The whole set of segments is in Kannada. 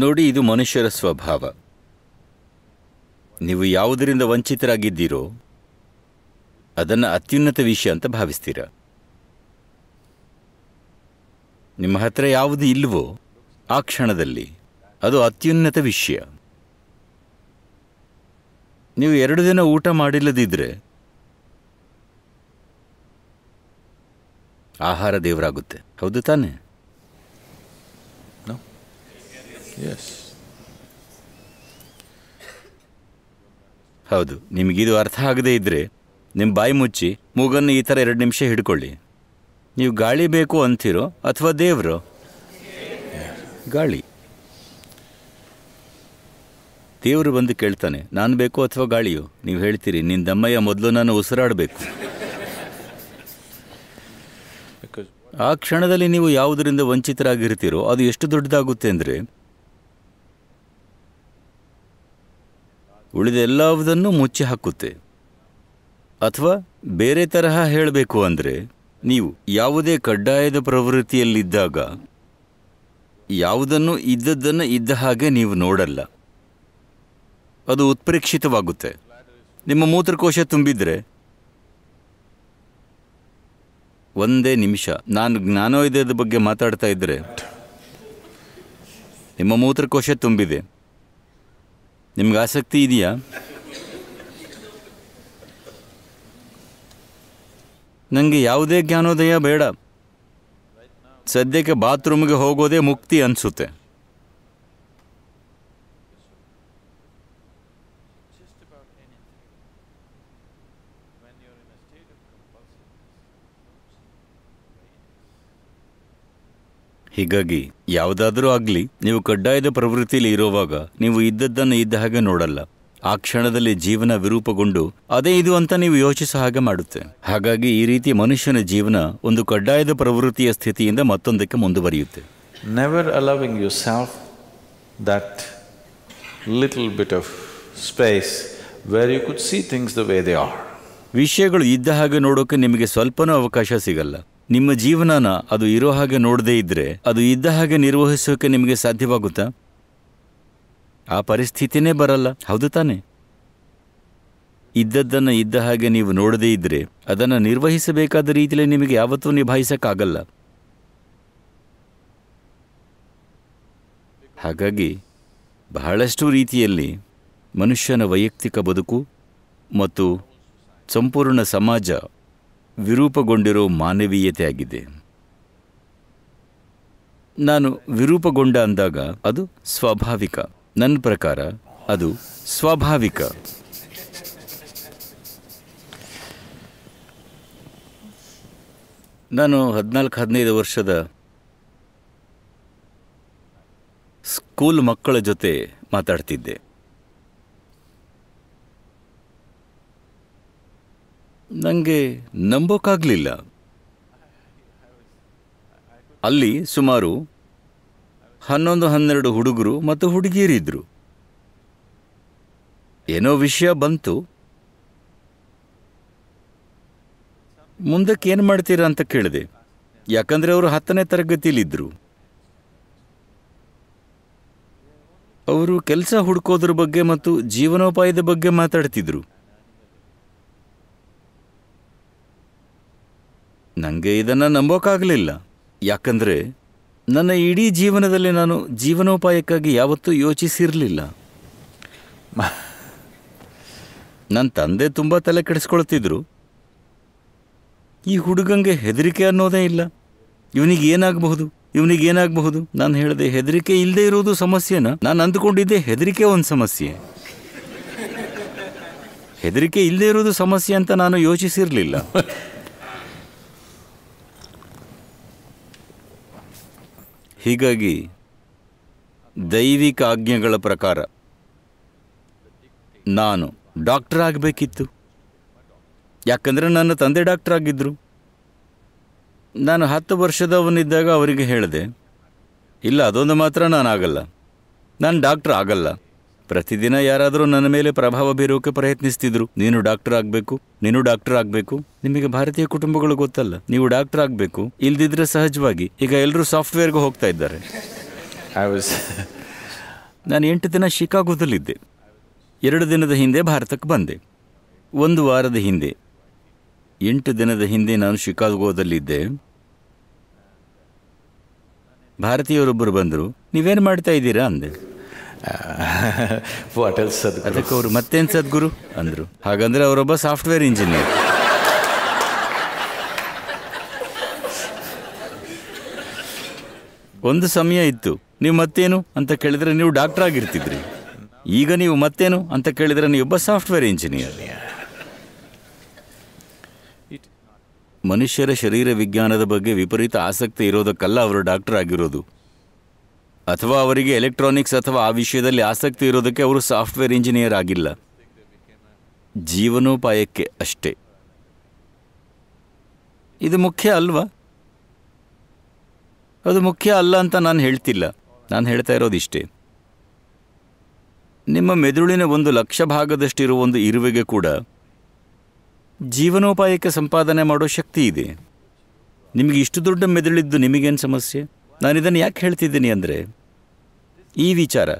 ನೋಡಿ ಇದು ಮನುಷ್ಯರ ಸ್ವಭಾವ ನೀವು ಯಾವುದರಿಂದ ವಂಚಿತರಾಗಿದ್ದೀರೋ ಅದನ್ನು ಅತ್ಯುನ್ನತ ವಿಷಯ ಅಂತ ಭಾವಿಸ್ತೀರ ನಿಮ್ಮ ಹತ್ರ ಯಾವುದು ಇಲ್ವೋ ಆ ಕ್ಷಣದಲ್ಲಿ ಅದು ಅತ್ಯುನ್ನತ ವಿಷಯ ನೀವು ಎರಡು ದಿನ ಊಟ ಮಾಡಿಲ್ಲದಿದ್ದರೆ ಆಹಾರ ದೇವರಾಗುತ್ತೆ ಹೌದು ತಾನೇ ಎಸ್ ಹೌದು ನಿಮಗಿದು ಅರ್ಥ ಆಗದೇ ಇದ್ದರೆ ನಿಮ್ಮ ಬಾಯಿ ಮುಚ್ಚಿ ಮೂಗನ್ನು ಈ ಥರ ಎರಡು ನಿಮಿಷ ಹಿಡ್ಕೊಳ್ಳಿ ನೀವು ಗಾಳಿ ಬೇಕು ಅಂತೀರೋ ಅಥವಾ ದೇವರು ಗಾಳಿ ದೇವರು ಬಂದು ಕೇಳ್ತಾನೆ ನಾನು ಬೇಕು ಅಥವಾ ಗಾಳಿಯು ನೀವು ಹೇಳ್ತೀರಿ ನಿನ್ನ ದಮ್ಮಯ್ಯ ಮೊದಲು ನಾನು ಉಸಿರಾಡಬೇಕು ಆ ಕ್ಷಣದಲ್ಲಿ ನೀವು ಯಾವುದರಿಂದ ವಂಚಿತರಾಗಿರ್ತೀರೋ ಅದು ಎಷ್ಟು ದೊಡ್ಡದಾಗುತ್ತೆ ಅಂದರೆ ಉಳಿದ ಎಲ್ಲವುದನ್ನು ಮುಚ್ಚಿ ಹಾಕುತ್ತೆ ಅಥವಾ ಬೇರೆ ತರಹ ಹೇಳಬೇಕು ಅಂದರೆ ನೀವು ಯಾವುದೇ ಕಡ್ಡಾಯದ ಪ್ರವೃತ್ತಿಯಲ್ಲಿದ್ದಾಗ ಯಾವುದನ್ನು ಇದ್ದದ್ದನ್ನು ಇದ್ದ ಹಾಗೆ ನೀವು ನೋಡಲ್ಲ ಅದು ಉತ್ಪ್ರೇಕ್ಷಿತವಾಗುತ್ತೆ ನಿಮ್ಮ ಮೂತ್ರಕೋಶ ತುಂಬಿದರೆ ಒಂದೇ ನಿಮಿಷ ನಾನು ಜ್ಞಾನೋದಯದ ಬಗ್ಗೆ ಮಾತಾಡ್ತಾ ಇದ್ದರೆ ನಿಮ್ಮ ಮೂತ್ರಕೋಶ ತುಂಬಿದೆ ನಿಮ್ಗೆ ಆಸಕ್ತಿ ಇದೆಯಾ ನನಗೆ ಯಾವುದೇ ಜ್ಞಾನೋದಯ ಬೇಡ ಸದ್ಯಕ್ಕೆ ಬಾತ್ರೂಮ್ಗೆ ಹೋಗೋದೇ ಮುಕ್ತಿ ಅನಿಸುತ್ತೆ ಹೀಗಾಗಿ ಯಾವುದಾದರೂ ಆಗಲಿ ನೀವು ಕಡ್ಡಾಯದ ಪ್ರವೃತ್ತಿಯಲ್ಲಿ ಇರುವಾಗ ನೀವು ಇದ್ದದ್ದನ್ನು ಇದ್ದ ಹಾಗೆ ನೋಡಲ್ಲ ಆ ಕ್ಷಣದಲ್ಲಿ ಜೀವನ ವಿರೂಪಗೊಂಡು ಅದೇ ಇದು ಅಂತ ನೀವು ಯೋಚಿಸೋ ಹಾಗೆ ಮಾಡುತ್ತೆ ಹಾಗಾಗಿ ಈ ರೀತಿ ಮನುಷ್ಯನ ಜೀವನ ಒಂದು ಕಡ್ಡಾಯದ ಪ್ರವೃತ್ತಿಯ ಸ್ಥಿತಿಯಿಂದ ಮತ್ತೊಂದಕ್ಕೆ ಮುಂದುವರಿಯುತ್ತೆ never allowing yourself that little bit of space where you could see things the way they are ವಿಷಯಗಳು ಇದ್ದ ಹಾಗೆ ನೋಡೋಕೆ ನಿಮಗೆ ಸ್ವಲ್ಪನೂ ಅವಕಾಶ ಸಿಗಲ್ಲ ನಿಮ್ಮ ಜೀವನನ ಅದು ಇರೋ ಹಾಗೆ ನೋಡದೇ ಇದ್ದರೆ ಅದು ಇದ್ದ ಹಾಗೆ ನಿರ್ವಹಿಸೋಕೆ ನಿಮಗೆ ಸಾಧ್ಯವಾಗುತ್ತಾ ಆ ಪರಿಸ್ಥಿತಿನೇ ಬರಲ್ಲ ಹೌದು ತಾನೆ ಇದ್ದದ್ದನ್ನು ಇದ್ದ ಹಾಗೆ ನೀವು ನೋಡದೇ ಇದ್ದರೆ ಅದನ್ನು ನಿರ್ವಹಿಸಬೇಕಾದ ರೀತಿಯಲ್ಲಿ ನಿಮಗೆ ಯಾವತ್ತೂ ನಿಭಾಯಿಸೋಕ್ಕಾಗಲ್ಲ ಹಾಗಾಗಿ ಬಹಳಷ್ಟು ರೀತಿಯಲ್ಲಿ ಮನುಷ್ಯನ ವೈಯಕ್ತಿಕ ಬದುಕು ಮತ್ತು ಸಂಪೂರ್ಣ ಸಮಾಜ ವಿರೂಪಗೊಂಡಿರೋ ಮಾನವೀಯತೆ ಆಗಿದೆ ನಾನು ವಿರೂಪಗೊಂಡ ಅಂದಾಗ ಅದು ಸ್ವಾಭಾವಿಕ ನನ್ನ ಪ್ರಕಾರ ಅದು ಸ್ವಾಭಾವಿಕ ನಾನು ಹದಿನಾಲ್ಕು ಹದಿನೈದು ವರ್ಷದ ಸ್ಕೂಲ್ ಮಕ್ಕಳ ಜೊತೆ ಮಾತಾಡ್ತಿದ್ದೆ ನನಗೆ ನಂಬೋಕ್ಕಾಗಲಿಲ್ಲ ಅಲ್ಲಿ ಸುಮಾರು ಹನ್ನೊಂದು ಹನ್ನೆರಡು ಹುಡುಗರು ಮತ್ತು ಹುಡುಗಿಯರಿದ್ದರು ಏನೋ ವಿಷಯ ಬಂತು ಮುಂದಕ್ಕೆ ಏನು ಮಾಡ್ತೀರಾ ಅಂತ ಕೇಳಿದೆ ಯಾಕಂದರೆ ಅವರು ಹತ್ತನೇ ತರಗತಿಯಲ್ಲಿದ್ದರು ಅವರು ಕೆಲಸ ಹುಡುಕೋದ್ರ ಬಗ್ಗೆ ಮತ್ತು ಜೀವನೋಪಾಯದ ಬಗ್ಗೆ ಮಾತಾಡ್ತಿದ್ರು ನನಗೆ ಇದನ್ನು ನಂಬೋಕ್ಕಾಗಲಿಲ್ಲ ಯಾಕಂದರೆ ನನ್ನ ಇಡೀ ಜೀವನದಲ್ಲಿ ನಾನು ಜೀವನೋಪಾಯಕ್ಕಾಗಿ ಯಾವತ್ತೂ ಯೋಚಿಸಿರಲಿಲ್ಲ ನನ್ನ ತಂದೆ ತುಂಬ ತಲೆ ಕೆಡಿಸ್ಕೊಳ್ತಿದ್ರು ಈ ಹುಡುಗಂಗೆ ಹೆದರಿಕೆ ಅನ್ನೋದೇ ಇಲ್ಲ ಇವನಿಗೆ ಏನಾಗಬಹುದು ಇವನಿಗೆ ಏನಾಗಬಹುದು ನಾನು ಹೇಳಿದೆ ಹೆದರಿಕೆ ಇಲ್ಲದೆ ಇರೋದು ಸಮಸ್ಯೆನಾ ನಾನು ಅಂದ್ಕೊಂಡಿದ್ದೆ ಹೆದರಿಕೆ ಒಂದು ಸಮಸ್ಯೆ ಹೆದರಿಕೆ ಇಲ್ಲದೆ ಇರೋದು ಸಮಸ್ಯೆ ಅಂತ ನಾನು ಯೋಚಿಸಿರಲಿಲ್ಲ ಹೀಗಾಗಿ ದೈವಿಕ ಆಜ್ಞೆಗಳ ಪ್ರಕಾರ ನಾನು ಡಾಕ್ಟರ್ ಆಗಬೇಕಿತ್ತು ಯಾಕಂದರೆ ನನ್ನ ತಂದೆ ಡಾಕ್ಟರ್ ಆಗಿದ್ದರು ನಾನು ಹತ್ತು ವರ್ಷದವನಿದ್ದಾಗ ಅವರಿಗೆ ಹೇಳಿದೆ ಇಲ್ಲ ಅದೊಂದು ಮಾತ್ರ ನಾನು ಆಗಲ್ಲ ನಾನು ಡಾಕ್ಟ್ರ್ ಆಗಲ್ಲ ಪ್ರತಿದಿನ ಯಾರಾದರೂ ನನ್ನ ಮೇಲೆ ಪ್ರಭಾವ ಬೀರೋಕೆ ಪ್ರಯತ್ನಿಸ್ತಿದ್ರು ನೀನು ಡಾಕ್ಟರ್ ಆಗಬೇಕು ನೀನು ಡಾಕ್ಟರ್ ಆಗಬೇಕು ನಿಮಗೆ ಭಾರತೀಯ ಕುಟುಂಬಗಳು ಗೊತ್ತಲ್ಲ ನೀವು ಡಾಕ್ಟರ್ ಆಗಬೇಕು ಇಲ್ದಿದ್ರೆ ಸಹಜವಾಗಿ ಈಗ ಎಲ್ಲರೂ ಸಾಫ್ಟ್ವೇರ್ಗೆ ಹೋಗ್ತಾ ಇದ್ದಾರೆ ನಾನು ಎಂಟು ದಿನ ಶಿಕಾಗೋದಲ್ಲಿದ್ದೆ ಎರಡು ದಿನದ ಹಿಂದೆ ಭಾರತಕ್ಕೆ ಬಂದೆ ಒಂದು ವಾರದ ಹಿಂದೆ ಎಂಟು ದಿನದ ಹಿಂದೆ ನಾನು ಶಿಕಾಗೋದಲ್ಲಿದ್ದೆ ಭಾರತೀಯರೊಬ್ಬರು ಬಂದರು ನೀವೇನು ಮಾಡ್ತಾ ಇದ್ದೀರಾ ಅಂದೆ ವಾಟ್ ಎಲ್ಸ್ ಅದಕ್ಕೆ ಅವರು ಮತ್ತೇನು ಸದ್ಗುರು ಅಂದರು ಹಾಗಂದರೆ ಅವರೊಬ್ಬ ಸಾಫ್ಟ್ವೇರ್ ಇಂಜಿನಿಯರ್ ಒಂದು ಸಮಯ ಇತ್ತು ನೀವು ಮತ್ತೇನು ಅಂತ ಕೇಳಿದ್ರೆ ನೀವು ಡಾಕ್ಟರ್ ಆಗಿರ್ತಿದ್ರಿ ಈಗ ನೀವು ಮತ್ತೇನು ಅಂತ ಕೇಳಿದ್ರೆ ನೀವೊಬ್ಬ ಸಾಫ್ಟ್ವೇರ್ ಇಂಜಿನಿಯರ್ ಮನುಷ್ಯರ ಶರೀರ ವಿಜ್ಞಾನದ ಬಗ್ಗೆ ವಿಪರೀತ ಆಸಕ್ತಿ ಇರೋದಕ್ಕಲ್ಲ ಅವರು ಡಾಕ್ಟರ್ ಆಗಿರೋದು ಅಥವಾ ಅವರಿಗೆ ಎಲೆಕ್ಟ್ರಾನಿಕ್ಸ್ ಅಥವಾ ಆ ವಿಷಯದಲ್ಲಿ ಆಸಕ್ತಿ ಇರೋದಕ್ಕೆ ಅವರು ಸಾಫ್ಟ್ವೇರ್ ಇಂಜಿನಿಯರ್ ಆಗಿಲ್ಲ ಜೀವನೋಪಾಯಕ್ಕೆ ಅಷ್ಟೇ ಇದು ಮುಖ್ಯ ಅಲ್ವಾ ಅದು ಮುಖ್ಯ ಅಲ್ಲ ಅಂತ ನಾನು ಹೇಳ್ತಿಲ್ಲ ನಾನು ಹೇಳ್ತಾ ಇರೋದಿಷ್ಟೇ ನಿಮ್ಮ ಮೆದುಳಿನ ಒಂದು ಲಕ್ಷ ಭಾಗದಷ್ಟಿರುವ ಒಂದು ಇರುವೆಗೆ ಕೂಡ ಜೀವನೋಪಾಯಕ್ಕೆ ಸಂಪಾದನೆ ಮಾಡೋ ಶಕ್ತಿ ಇದೆ ನಿಮಗೆ ಇಷ್ಟು ದೊಡ್ಡ ಮೆದುಳಿದ್ದು ನಿಮಗೇನು ಸಮಸ್ಯೆ ನಾನು ಇದನ್ನು ಯಾಕೆ ಹೇಳ್ತಿದ್ದೀನಿ ಅಂದರೆ ಈ ವಿಚಾರ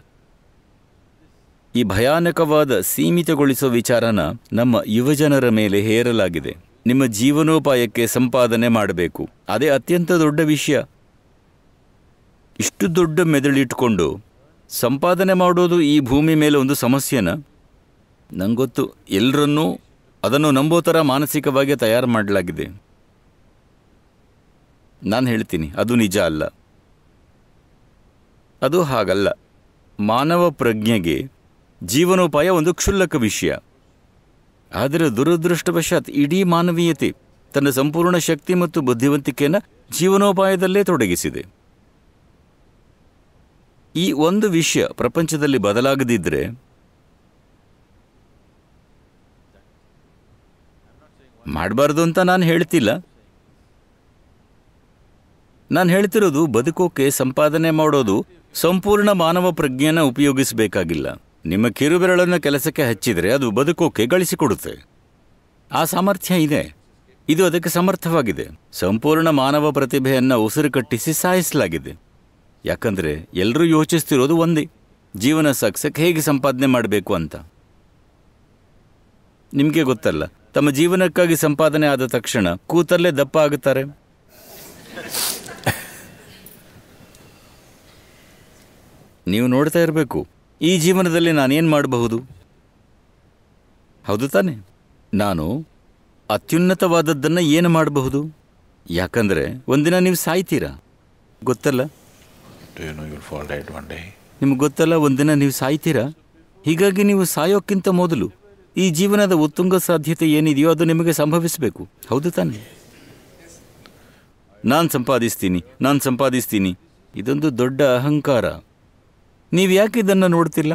ಈ ಭಯಾನಕವಾದ ಸೀಮಿತಗೊಳಿಸುವ ವಿಚಾರನ ನಮ್ಮ ಯುವಜನರ ಮೇಲೆ ಹೇರಲಾಗಿದೆ ನಿಮ್ಮ ಜೀವನೋಪಾಯಕ್ಕೆ ಸಂಪಾದನೆ ಮಾಡಬೇಕು ಅದೇ ಅತ್ಯಂತ ದೊಡ್ಡ ವಿಷಯ ಇಷ್ಟು ದೊಡ್ಡ ಮೆದುಳಿಟ್ಕೊಂಡು ಸಂಪಾದನೆ ಮಾಡೋದು ಈ ಭೂಮಿ ಮೇಲೆ ಒಂದು ಸಮಸ್ಯೆನ ನಂಗೊತ್ತು ಎಲ್ಲರನ್ನೂ ಅದನ್ನು ನಂಬೋ ಥರ ಮಾನಸಿಕವಾಗಿ ತಯಾರು ಮಾಡಲಾಗಿದೆ ನಾನು ಹೇಳ್ತೀನಿ ಅದು ನಿಜ ಅಲ್ಲ ಅದು ಹಾಗಲ್ಲ ಮಾನವ ಪ್ರಜ್ಞೆಗೆ ಜೀವನೋಪಾಯ ಒಂದು ಕ್ಷುಲ್ಲಕ ವಿಷಯ ಆದರೆ ದುರದೃಷ್ಟವಶಾತ್ ಇಡೀ ಮಾನವೀಯತೆ ತನ್ನ ಸಂಪೂರ್ಣ ಶಕ್ತಿ ಮತ್ತು ಬುದ್ಧಿವಂತಿಕೆಯನ್ನು ಜೀವನೋಪಾಯದಲ್ಲೇ ತೊಡಗಿಸಿದೆ ಈ ಒಂದು ವಿಷಯ ಪ್ರಪಂಚದಲ್ಲಿ ಬದಲಾಗದಿದ್ದರೆ ಮಾಡಬಾರ್ದು ಅಂತ ನಾನು ಹೇಳ್ತಿಲ್ಲ ನಾನು ಹೇಳ್ತಿರೋದು ಬದುಕೋಕೆ ಸಂಪಾದನೆ ಮಾಡೋದು ಸಂಪೂರ್ಣ ಮಾನವ ಪ್ರಜ್ಞೆಯನ್ನು ಉಪಯೋಗಿಸಬೇಕಾಗಿಲ್ಲ ನಿಮ್ಮ ಕಿರುಬೆರಳನ್ನು ಕೆಲಸಕ್ಕೆ ಹಚ್ಚಿದರೆ ಅದು ಬದುಕೋಕೆ ಗಳಿಸಿಕೊಡುತ್ತೆ ಆ ಸಾಮರ್ಥ್ಯ ಇದೆ ಇದು ಅದಕ್ಕೆ ಸಮರ್ಥವಾಗಿದೆ ಸಂಪೂರ್ಣ ಮಾನವ ಪ್ರತಿಭೆಯನ್ನು ಉಸಿರು ಕಟ್ಟಿಸಿ ಸಾಯಿಸಲಾಗಿದೆ ಯಾಕಂದರೆ ಎಲ್ಲರೂ ಯೋಚಿಸ್ತಿರೋದು ಒಂದೇ ಜೀವನ ಸಕ್ಸಕ್ ಹೇಗೆ ಸಂಪಾದನೆ ಮಾಡಬೇಕು ಅಂತ ನಿಮಗೆ ಗೊತ್ತಲ್ಲ ತಮ್ಮ ಜೀವನಕ್ಕಾಗಿ ಸಂಪಾದನೆ ಆದ ತಕ್ಷಣ ಕೂತಲ್ಲೇ ದಪ್ಪ ಆಗುತ್ತಾರೆ ನೀವು ನೋಡ್ತಾ ಇರಬೇಕು ಈ ಜೀವನದಲ್ಲಿ ನಾನೇನು ಮಾಡಬಹುದು ಹೌದು ತಾನೆ ನಾನು ಅತ್ಯುನ್ನತವಾದದ್ದನ್ನು ಏನು ಮಾಡಬಹುದು ಯಾಕಂದರೆ ಒಂದಿನ ನೀವು ಸಾಯ್ತೀರಾ ಗೊತ್ತಲ್ಲ ನಿಮ್ಗೆ ಗೊತ್ತಲ್ಲ ಒಂದಿನ ನೀವು ಸಾಯ್ತೀರಾ ಹೀಗಾಗಿ ನೀವು ಸಾಯೋಕ್ಕಿಂತ ಮೊದಲು ಈ ಜೀವನದ ಉತ್ತುಂಗ ಸಾಧ್ಯತೆ ಏನಿದೆಯೋ ಅದು ನಿಮಗೆ ಸಂಭವಿಸಬೇಕು ಹೌದು ತಾನೆ ನಾನು ಸಂಪಾದಿಸ್ತೀನಿ ನಾನು ಸಂಪಾದಿಸ್ತೀನಿ ಇದೊಂದು ದೊಡ್ಡ ಅಹಂಕಾರ ನೀವು ಯಾಕೆ ಇದನ್ನು ನೋಡ್ತಿಲ್ಲ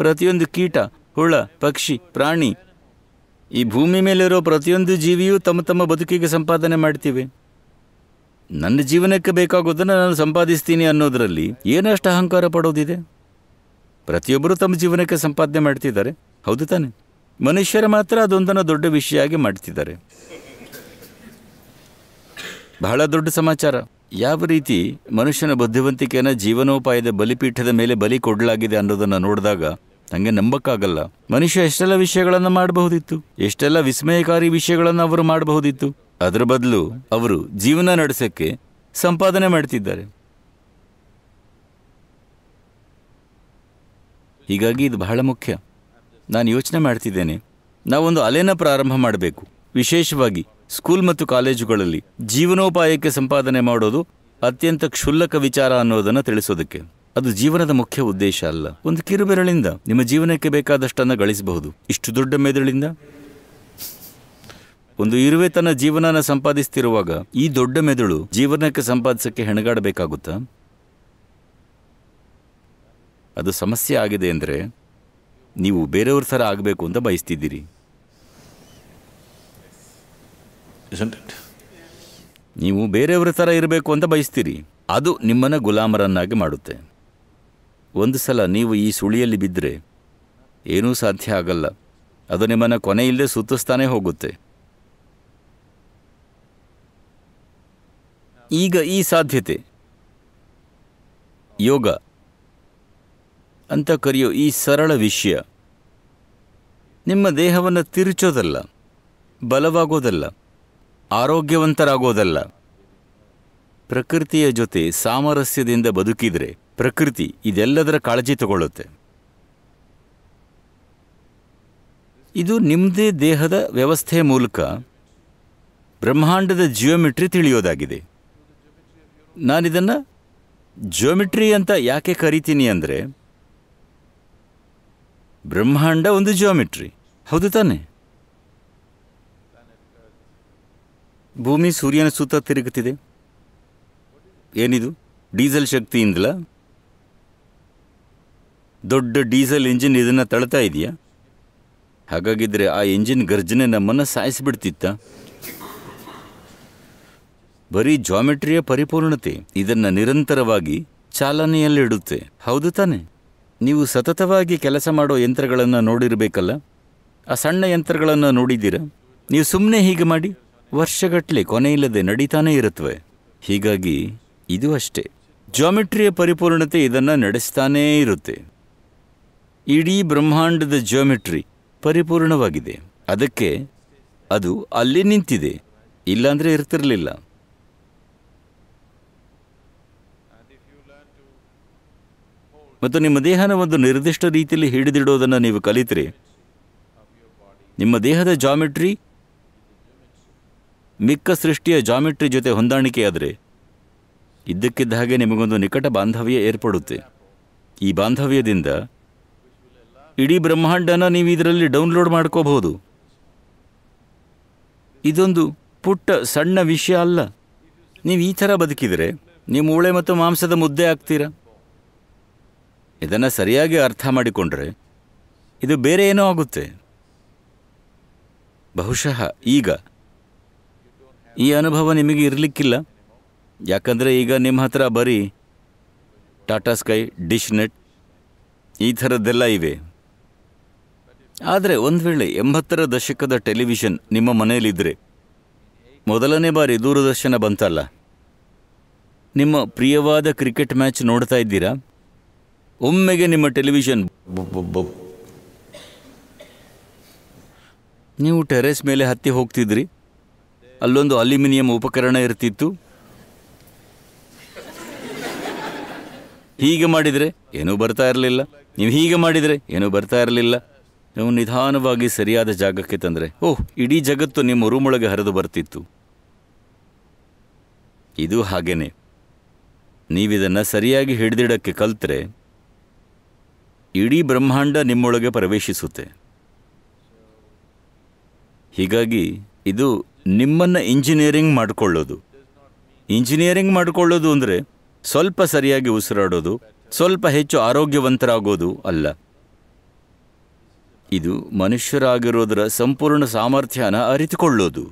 ಪ್ರತಿಯೊಂದು ಕೀಟ ಹುಳ ಪಕ್ಷಿ ಪ್ರಾಣಿ ಈ ಭೂಮಿ ಮೇಲಿರೋ ಪ್ರತಿಯೊಂದು ಜೀವಿಯೂ ತಮ್ಮ ತಮ್ಮ ಬದುಕಿಗೆ ಸಂಪಾದನೆ ಮಾಡ್ತೀವಿ ನನ್ನ ಜೀವನಕ್ಕೆ ಬೇಕಾಗೋದನ್ನು ನಾನು ಸಂಪಾದಿಸ್ತೀನಿ ಅನ್ನೋದರಲ್ಲಿ ಏನಷ್ಟು ಅಹಂಕಾರ ಪಡೋದಿದೆ ಪ್ರತಿಯೊಬ್ಬರು ತಮ್ಮ ಜೀವನಕ್ಕೆ ಸಂಪಾದನೆ ಮಾಡ್ತಿದ್ದಾರೆ ಹೌದು ತಾನೆ ಮನುಷ್ಯರು ಮಾತ್ರ ಅದೊಂದನ್ನು ದೊಡ್ಡ ವಿಷಯ ಆಗಿ ಮಾಡ್ತಿದ್ದಾರೆ ಬಹಳ ದೊಡ್ಡ ಸಮಾಚಾರ ಯಾವ ರೀತಿ ಮನುಷ್ಯನ ಬುದ್ಧಿವಂತಿಕೆಯನ್ನು ಜೀವನೋಪಾಯದ ಬಲಿಪೀಠದ ಮೇಲೆ ಬಲಿ ಕೊಡಲಾಗಿದೆ ಅನ್ನೋದನ್ನು ನೋಡಿದಾಗ ನನಗೆ ನಂಬಕ್ಕಾಗಲ್ಲ ಮನುಷ್ಯ ಎಷ್ಟೆಲ್ಲ ವಿಷಯಗಳನ್ನು ಮಾಡಬಹುದಿತ್ತು ಎಷ್ಟೆಲ್ಲ ವಿಸ್ಮಯಕಾರಿ ವಿಷಯಗಳನ್ನು ಅವರು ಮಾಡಬಹುದಿತ್ತು ಅದರ ಬದಲು ಅವರು ಜೀವನ ನಡೆಸೋಕ್ಕೆ ಸಂಪಾದನೆ ಮಾಡ್ತಿದ್ದಾರೆ ಹೀಗಾಗಿ ಇದು ಬಹಳ ಮುಖ್ಯ ನಾನು ಯೋಚನೆ ಮಾಡ್ತಿದ್ದೇನೆ ನಾವೊಂದು ಅಲೆನ ಪ್ರಾರಂಭ ಮಾಡಬೇಕು ವಿಶೇಷವಾಗಿ ಸ್ಕೂಲ್ ಮತ್ತು ಕಾಲೇಜುಗಳಲ್ಲಿ ಜೀವನೋಪಾಯಕ್ಕೆ ಸಂಪಾದನೆ ಮಾಡೋದು ಅತ್ಯಂತ ಕ್ಷುಲ್ಲಕ ವಿಚಾರ ಅನ್ನೋದನ್ನು ತಿಳಿಸೋದಕ್ಕೆ ಅದು ಜೀವನದ ಮುಖ್ಯ ಉದ್ದೇಶ ಅಲ್ಲ ಒಂದು ಕಿರುಬೆರಳಿಂದ ನಿಮ್ಮ ಜೀವನಕ್ಕೆ ಬೇಕಾದಷ್ಟನ್ನು ಗಳಿಸಬಹುದು ಇಷ್ಟು ದೊಡ್ಡ ಮೆದುಳಿಂದ ಒಂದು ಇರುವೆ ತನ್ನ ಜೀವನನ ಸಂಪಾದಿಸ್ತಿರುವಾಗ ಈ ದೊಡ್ಡ ಮೆದುಳು ಜೀವನಕ್ಕೆ ಸಂಪಾದಿಸಕ್ಕೆ ಹೆಣಗಾಡಬೇಕಾಗುತ್ತಾ ಅದು ಸಮಸ್ಯೆ ಆಗಿದೆ ಅಂದರೆ ನೀವು ಬೇರೆಯವ್ರ ಥರ ಆಗಬೇಕು ಅಂತ ಬಯಸ್ತಿದ್ದೀರಿ ಇಸಂಟ್ ನೀವು ಬೇರೆಯವರ ಥರ ಇರಬೇಕು ಅಂತ ಬಯಸ್ತೀರಿ ಅದು ನಿಮ್ಮನ್ನು ಗುಲಾಮರನ್ನಾಗಿ ಮಾಡುತ್ತೆ ಒಂದು ಸಲ ನೀವು ಈ ಸುಳಿಯಲ್ಲಿ ಬಿದ್ದರೆ ಏನೂ ಸಾಧ್ಯ ಆಗಲ್ಲ ಅದು ನಿಮ್ಮನ್ನು ಕೊನೆಯಿಲ್ಲದೆ ಸುತ್ತಿಸ್ತಾನೇ ಹೋಗುತ್ತೆ ಈಗ ಈ ಸಾಧ್ಯತೆ ಯೋಗ ಅಂತ ಕರೆಯೋ ಈ ಸರಳ ವಿಷಯ ನಿಮ್ಮ ದೇಹವನ್ನು ತಿರುಚೋದಲ್ಲ ಬಲವಾಗೋದಲ್ಲ ಆರೋಗ್ಯವಂತರಾಗೋದಲ್ಲ ಪ್ರಕೃತಿಯ ಜೊತೆ ಸಾಮರಸ್ಯದಿಂದ ಬದುಕಿದರೆ ಪ್ರಕೃತಿ ಇದೆಲ್ಲದರ ಕಾಳಜಿ ತಗೊಳ್ಳುತ್ತೆ ಇದು ನಿಮ್ಮದೇ ದೇಹದ ವ್ಯವಸ್ಥೆಯ ಮೂಲಕ ಬ್ರಹ್ಮಾಂಡದ ಜಿಯೋಮೆಟ್ರಿ ತಿಳಿಯೋದಾಗಿದೆ ನಾನಿದನ್ನು ಜಿಯೋಮೆಟ್ರಿ ಅಂತ ಯಾಕೆ ಕರಿತೀನಿ ಅಂದರೆ ಬ್ರಹ್ಮಾಂಡ ಒಂದು ಜಿಯೋಮೆಟ್ರಿ ಹೌದು ತಾನೇ ಭೂಮಿ ಸೂರ್ಯನ ಸುತ್ತ ತಿರುಗುತ್ತಿದೆ ಏನಿದು ಡೀಸೆಲ್ ಶಕ್ತಿಯಿಂದಲ ದೊಡ್ಡ ಡೀಸೆಲ್ ಇಂಜಿನ್ ಇದನ್ನು ತಳತಾ ಇದೆಯಾ ಹಾಗಾಗಿದ್ರೆ ಆ ಇಂಜಿನ್ ಗರ್ಜನೆ ನಮ್ಮನ್ನು ಸಾಯಿಸಿಬಿಡ್ತಿತ್ತ ಬರೀ ಜಾಮೆಟ್ರಿಯ ಪರಿಪೂರ್ಣತೆ ಇದನ್ನು ನಿರಂತರವಾಗಿ ಚಾಲನೆಯಲ್ಲಿಡುತ್ತೆ ಹೌದು ತಾನೆ ನೀವು ಸತತವಾಗಿ ಕೆಲಸ ಮಾಡೋ ಯಂತ್ರಗಳನ್ನು ನೋಡಿರಬೇಕಲ್ಲ ಆ ಸಣ್ಣ ಯಂತ್ರಗಳನ್ನು ನೋಡಿದ್ದೀರಾ ನೀವು ಸುಮ್ಮನೆ ಹೀಗೆ ಮಾಡಿ ವರ್ಷಗಟ್ಟಲೆ ಕೊನೆಯಿಲ್ಲದೆ ನಡೀತಾನೆ ಇರುತ್ತವೆ ಹೀಗಾಗಿ ಇದು ಅಷ್ಟೇ ಜ್ಯಾಮೆಟ್ರಿಯ ಪರಿಪೂರ್ಣತೆ ಇದನ್ನು ನಡೆಸ್ತಾನೇ ಇರುತ್ತೆ ಇಡೀ ಬ್ರಹ್ಮಾಂಡದ ಜ್ಯೋಮೆಟ್ರಿ ಪರಿಪೂರ್ಣವಾಗಿದೆ ಅದಕ್ಕೆ ಅದು ಅಲ್ಲಿ ನಿಂತಿದೆ ಇಲ್ಲಾಂದರೆ ಇರ್ತಿರಲಿಲ್ಲ ಮತ್ತು ನಿಮ್ಮ ದೇಹನ ಒಂದು ನಿರ್ದಿಷ್ಟ ರೀತಿಯಲ್ಲಿ ಹಿಡಿದಿಡೋದನ್ನು ನೀವು ಕಲಿತರೆ ನಿಮ್ಮ ದೇಹದ ಜಾಮೆಟ್ರಿ ಮಿಕ್ಕ ಸೃಷ್ಟಿಯ ಜಾಮಿಟ್ರಿ ಜೊತೆ ಹೊಂದಾಣಿಕೆಯಾದರೆ ಇದ್ದಕ್ಕಿದ್ದ ಹಾಗೆ ನಿಮಗೊಂದು ನಿಕಟ ಬಾಂಧವ್ಯ ಏರ್ಪಡುತ್ತೆ ಈ ಬಾಂಧವ್ಯದಿಂದ ಇಡೀ ಬ್ರಹ್ಮಾಂಡನ ನೀವು ಇದರಲ್ಲಿ ಡೌನ್ಲೋಡ್ ಮಾಡ್ಕೋಬಹುದು ಇದೊಂದು ಪುಟ್ಟ ಸಣ್ಣ ವಿಷಯ ಅಲ್ಲ ನೀವು ಈ ಥರ ಬದುಕಿದರೆ ನೀವು ಮೂಳೆ ಮತ್ತು ಮಾಂಸದ ಮುದ್ದೆ ಆಗ್ತೀರಾ ಇದನ್ನು ಸರಿಯಾಗಿ ಅರ್ಥ ಮಾಡಿಕೊಂಡ್ರೆ ಇದು ಬೇರೆ ಏನೋ ಆಗುತ್ತೆ ಬಹುಶಃ ಈಗ ಈ ಅನುಭವ ನಿಮಗೆ ಇರಲಿಕ್ಕಿಲ್ಲ ಯಾಕಂದರೆ ಈಗ ನಿಮ್ಮ ಹತ್ರ ಬರೀ ಟಾಟಾ ಸ್ಕೈ ಡಿಶ್ ನೆಟ್ ಈ ಥರದ್ದೆಲ್ಲ ಇವೆ ಆದರೆ ಒಂದು ವೇಳೆ ಎಂಬತ್ತರ ದಶಕದ ಟೆಲಿವಿಷನ್ ನಿಮ್ಮ ಮನೆಯಲ್ಲಿದ್ದರೆ ಮೊದಲನೇ ಬಾರಿ ದೂರದರ್ಶನ ಬಂತಲ್ಲ ನಿಮ್ಮ ಪ್ರಿಯವಾದ ಕ್ರಿಕೆಟ್ ಮ್ಯಾಚ್ ನೋಡ್ತಾ ಇದ್ದೀರಾ ಒಮ್ಮೆಗೆ ನಿಮ್ಮ ಟೆಲಿವಿಷನ್ ನೀವು ಟೆರೆಸ್ ಮೇಲೆ ಹತ್ತಿ ಹೋಗ್ತಿದ್ರಿ ಅಲ್ಲೊಂದು ಅಲ್ಯೂಮಿನಿಯಂ ಉಪಕರಣ ಇರ್ತಿತ್ತು ಹೀಗೆ ಮಾಡಿದರೆ ಏನೂ ಬರ್ತಾ ಇರಲಿಲ್ಲ ನೀವು ಹೀಗೆ ಮಾಡಿದರೆ ಏನೂ ಬರ್ತಾ ಇರಲಿಲ್ಲ ನೀವು ನಿಧಾನವಾಗಿ ಸರಿಯಾದ ಜಾಗಕ್ಕೆ ತಂದರೆ ಓಹ್ ಇಡೀ ಜಗತ್ತು ನಿಮ್ಮ ರೂಮೊಳಗೆ ಹರಿದು ಬರ್ತಿತ್ತು ಇದು ಹಾಗೇನೆ ನೀವಿದನ್ನು ಸರಿಯಾಗಿ ಹಿಡಿದಿಡಕ್ಕೆ ಕಲ್ತರೆ ಇಡೀ ಬ್ರಹ್ಮಾಂಡ ನಿಮ್ಮೊಳಗೆ ಪ್ರವೇಶಿಸುತ್ತೆ ಹೀಗಾಗಿ ಇದು ನಿಮ್ಮನ್ನು ಇಂಜಿನಿಯರಿಂಗ್ ಮಾಡಿಕೊಳ್ಳೋದು ಇಂಜಿನಿಯರಿಂಗ್ ಮಾಡಿಕೊಳ್ಳೋದು ಅಂದರೆ ಸ್ವಲ್ಪ ಸರಿಯಾಗಿ ಉಸಿರಾಡೋದು ಸ್ವಲ್ಪ ಹೆಚ್ಚು ಆರೋಗ್ಯವಂತರಾಗೋದು ಅಲ್ಲ ಇದು ಮನುಷ್ಯರಾಗಿರೋದರ ಸಂಪೂರ್ಣ ಸಾಮರ್ಥ್ಯನ ಅರಿತುಕೊಳ್ಳೋದು